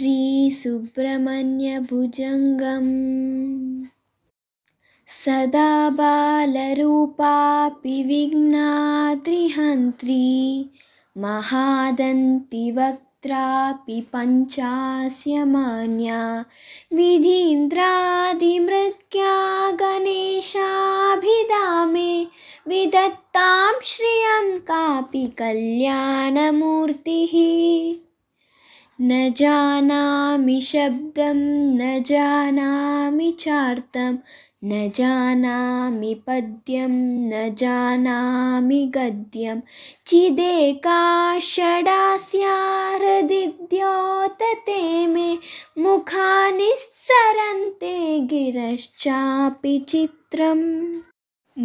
श्री श्रीसुब्रह्मण्यभुजङ्गम् सदा बालरूपापि विघ्नाद्रिहन्त्री महादन्तिवक्त्रापि पञ्चास्य मान्या विधीन्द्रादिमृत्या गणेशाभिधा मे विदत्तां श्रियं कापि कल्याणमूर्तिः न जानामि शब्दं न जानामि चार्थं न जानामि पद्यं न जानामि गद्यं चिदेका हृदिद्योतते मे सरन्ते गिरश्चापि चित्रम्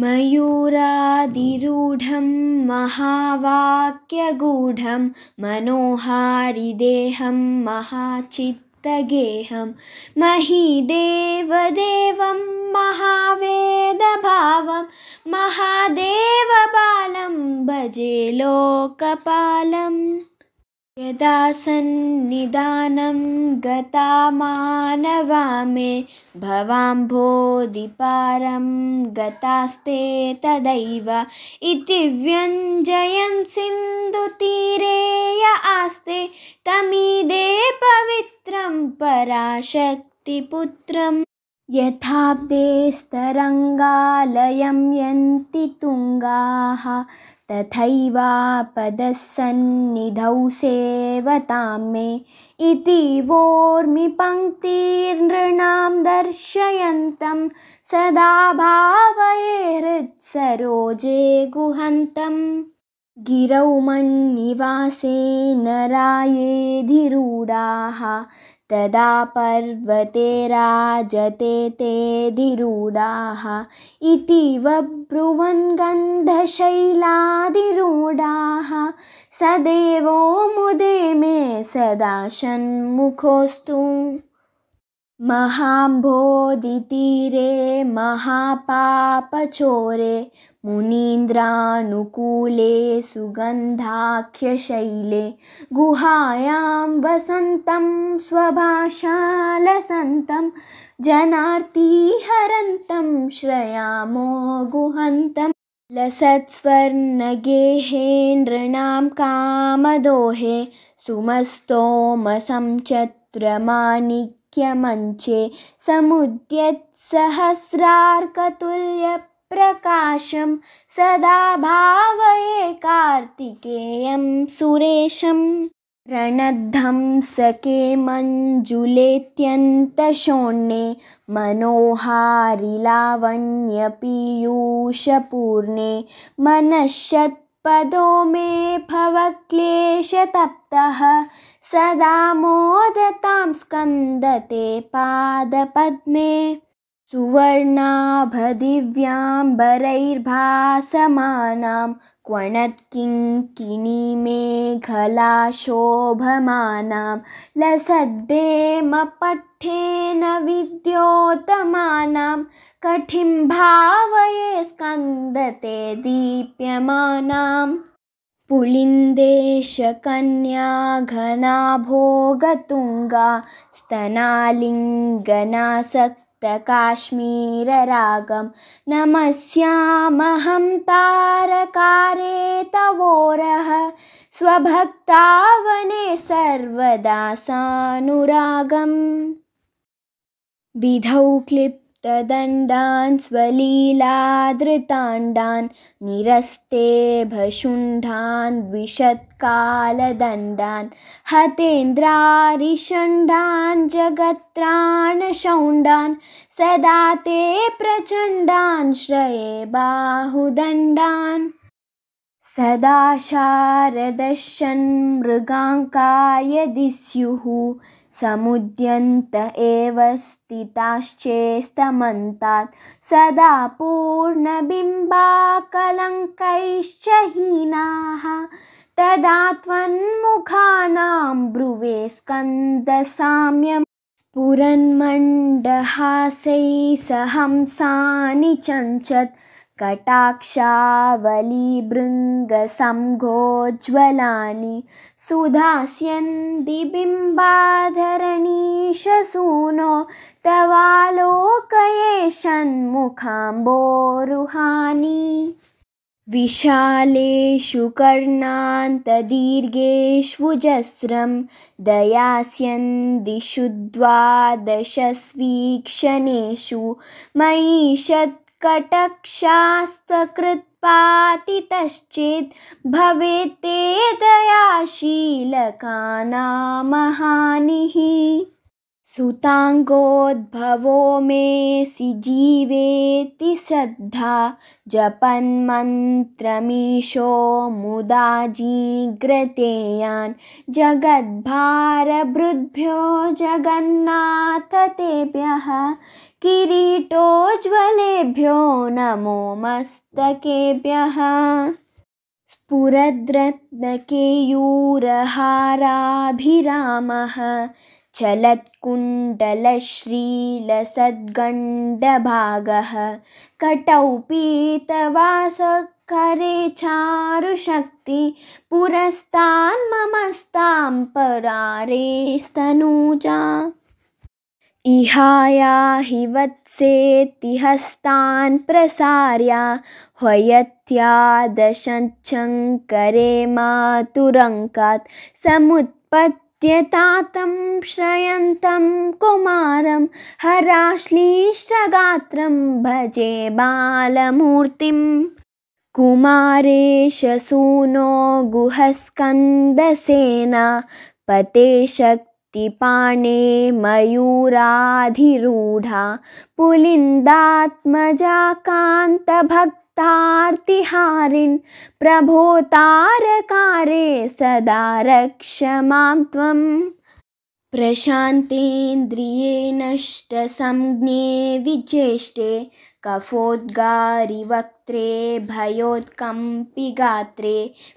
मयूरादिरूढं महावाक्यगूढं मनोहारिदेहं महाचित्तगेहं महीदेवदेवं महावेदभावं महादेवबालं भजे लोकपालम् यदा सन्निधानं गतामानवामे भवाम्भोदिपारं गतास्ते तदैव इति दिव्यञ्जयन्सिन्धुतीरे य आस्ते तमीदे पवित्रं पराशक्तिपुत्रम् यथा स्तरङ्गालयं यन्ति तुङ्गाः तथैवापदस्सन्निधौ सेवतां मे इतीवोर्मिपङ्क्तीर्नृणां दर्शयन्तं सदा भावये हृत्सरोजे गुहन्तम् मन्निवासे नरायेधिरूढाः तदा पर्वते राजते ते इति वब्रुवन् गन्धशैलाधिरूढाः स देवो मुदे मे सदा षण्मुखोऽस्तु महाम्भोदितीरे महापापचोरे मुनीन्द्रानुकूले सुगन्धाख्यशैले गुहायां वसन्तं स्वभाषालसन्तं जनार्तीहरन्तं जनार्तिहरन्तं श्रयामो गुहन्तं नृणां कामदोहे सुमस्तोमसं मुख्यमञ्चे समुद्यत्सहस्रार्कतुल्यप्रकाशं सदा भावये कार्तिकेयं सुरेशम् रणद्धंसके मञ्जुलेत्यन्तशोण्ये मनोहारिलावण्यपीयूषपूर्णे मनश्शत् पदों में तप्तः सदा मोदतां स्कन्दते पादपद्मे सुवर्णाभदिव्याम्बरैर्भासमानां क्वणत्किङ्किणी मेघलाशोभमानां लसद्देमपठ्येन विद्योतमानां भावये स्कन्दते दीप्यमानां घना भोगतुङ्गा स्तनालिङ्गनासक्ता काश्मीररागं नमस्यामहं तारकारे तवोरः स्वभक्तावने सर्वदा सानुरागम् विधौ तदण्डान् स्वलीलादृताण्डान् निरस्ते भशुण्ढान् द्विषत्कालदण्डान् हतेन्द्रारिषण्डान् जगत्राणशौण्डान् सदा ते प्रचण्डान् श्रये बाहुदण्डान् सदा शारदशन् मृगाङ्काय दिस्युः समुद्यन्त एव स्थिताश्चेस्तमन्तात् सदा पूर्णबिम्बाकलङ्कैश्च हीनाः तदा त्वन्मुखानां ब्रुवे स्कन्दसाम्यं पुरन्मण्डहासैः सहंसानि चञ्चत् कटाक्षावलीभृङ्गसङ्घोज्ज्वलानि सुधास्यन्ति तवालोकये तवालोकयेशन्मुखाम्बोरुहानि विशालेषु कर्णान्तदीर्घेष्वजस्रं दयास्यन्ति शुद्धीक्षणेषु मैशत् कटक्षास्तकृत्पातितश्चेत् भवेत् ते दयाशीलकानामहानिः सुताङ्गोद्भवो मेसि जीवेति श्रद्धा जपन्मन्त्रमीशो मुदा जीग्रतेयान् जगद्भारभृद्भ्यो जगन्नाथ तेभ्यः किरीटोज्ज्वलेभ्यो नमो मस्तकेभ्यः स्फुरद्रत्नकेयूरहाराभिरामः चलत्कुण्डलश्रीलसद्गण्डभागः कटौ पीतवासखरे चारुशक्ति पुरस्तान् ममस्तां परारे स्तनूजा इहाया हि हस्तान् प्रसार्या ह्वयत्या दशङ्करे मातुरङ्कात् समुत्पत् यतातं श्रयन्तं कुमारं हराश्लीष्टगात्रं भजे बालमूर्तिं सूनो गुहस्कन्दसेना पते शक्तिपाणे मयूराधिरूढा पुलिन्दात्मजाकान्तभक्ति तार्तिहारिन् प्रभोतारकारे सदा रक्ष मां त्वम् प्रशान्तेन्द्रिये नष्टसंज्ञे विचेष्टे कफोद्गारिवक्त्रे भयोत्कम्पि गात्रे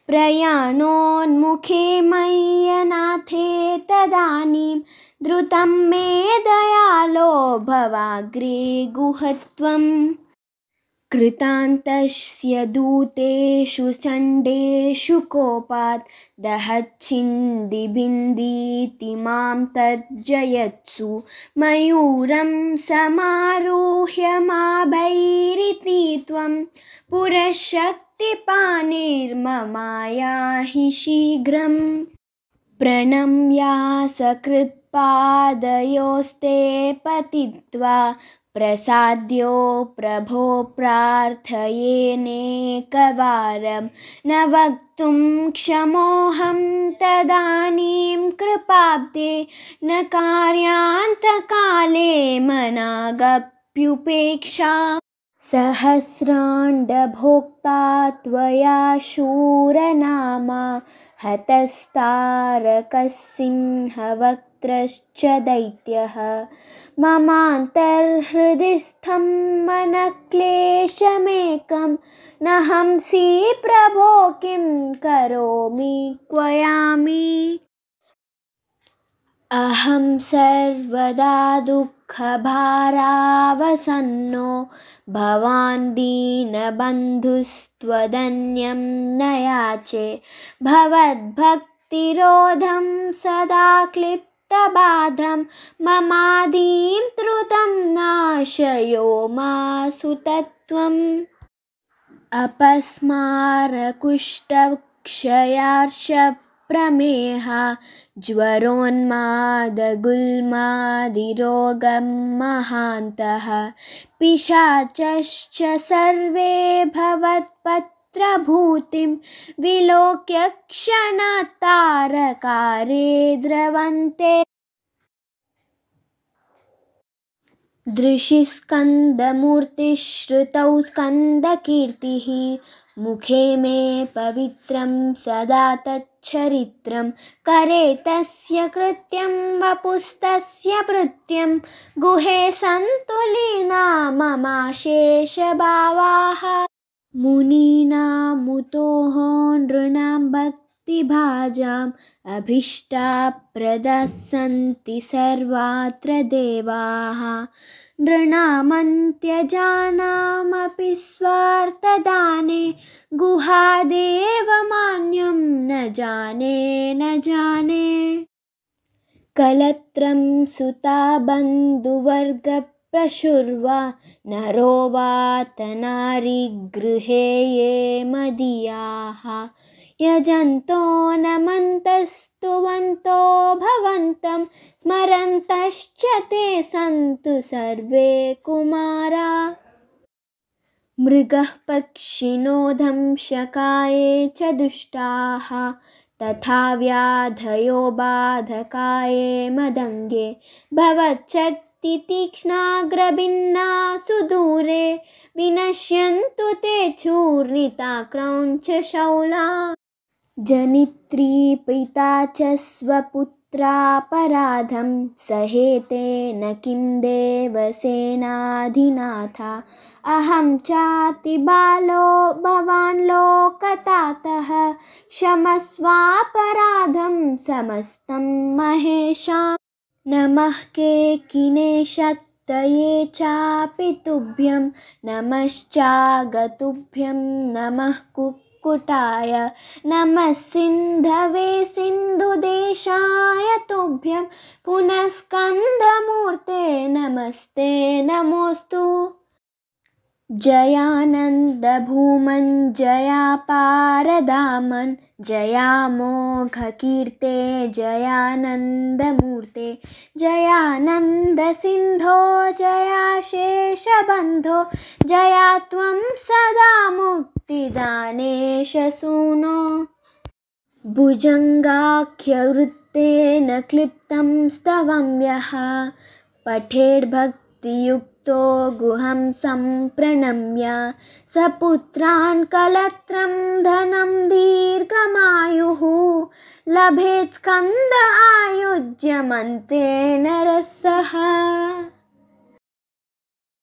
प्रयाणोन्मुखे मय्यनाथे तदानीं द्रुतं मे दयालो भवाग्रे गुहत्वम् कृतान्तस्य दूतेषु चण्डेषु कोपात् दहच्छिन्दिबिन्दीति मां तर्जयत्सु मयूरं समारुह्यमाभैरिति त्वं पुरः शीघ्रं प्रणम्या सकृत्पादयोस्ते पतित्वा प्रसाद्यो प्रभो प्रार्थयेनेकवारं न वक्तुं क्षमोऽहं तदानीं कृपाब्दे न कार्यान्तकाले मनागप्युपेक्षा सहस्राण्डभोक्ता त्वया शूरनामा हतस्तारकसिंहवक् पुत्रश्च दैत्यः ममान्तर्हृदिस्थं मनक्लेशमेकं न हंसि प्रभो किं करोमि क्वयामि अहं सर्वदा दुःखभारावसन्नो भवान् दीनबन्धुस्त्वदन्यं न याचे भवद्भक्तिरोधं सदा क्लिप् बाधं ममादीं त्रुतं नाशयो मा सुतत्वम् अपस्मारकुष्ठक्षयार्षप्रमेहा ज्वरोन्मादगुल्मादिरोगं महान्तः पिशाचश्च सर्वे भवत्पत् भूतिं विलोक्य क्षणतारकारे द्रवन्ते दृशिस्कन्दमूर्तिश्रुतौ स्कन्दकीर्तिः मुखे मे पवित्रं सदा तच्छरित्रं करे तस्य कृत्यं वपुस्तस्य प्रत्यं गुहे सन्तुलिना ममाशेषभावाः मुनीनामुतोः नृणां भक्तिभाजाम् अभीष्टा प्रदसन्ति सर्वात्र देवाः नृणामन्त्यजानामपि स्वार्थदाने गुहादेवमान्यं न जाने न जाने कलत्रं सुता बन्धुवर्ग प्रशुर्वा नरो वातनारिगृहे ये मदीयाः यजन्तो नमन्तस्तुवन्तो भवन्तं स्मरन्तश्च ते सन्तु सर्वे कुमारा मृगः दंशकाये च दुष्टाः तथा व्याधयो बाधकाये मदङ्गे भवच्च तितीक्ष्णाग्रभिन्ना सुदूरे विनश्यन्तु ते शौला क्रौञ्चशौला पिता च स्वपुत्रापराधं सहेते न किं देवसेनाधिनाथा अहं चातिबालो भवान् लोकतातः क्षमस्वापराधं समस्तं महेशा नमः नमःकेकिने शक्तये तुभ्यं नमश्चागतुभ्यं नमः कुक्कुटाय नमः सिन्धवे पुनः स्कन्धमूर्ते नमस्ते नमोऽस्तु जयानन्दभूमन् जया जयामोघकीर्ते जयानन्दमूर्ते जयानन्दसिन्धो जयाशेषबन्धो जया त्वं सदा मुक्तिदानेशसूनो भुजङ्गाख्यवृत्तेन क्लिप्तं स्तवं यः पठेड्भक्ति युक्तो गुहम संप्रणम्य सपुत्रान् कलत्रं धनं दीर्घमायुः लभे स्कन्द आयुज्यमन्ते नरः सः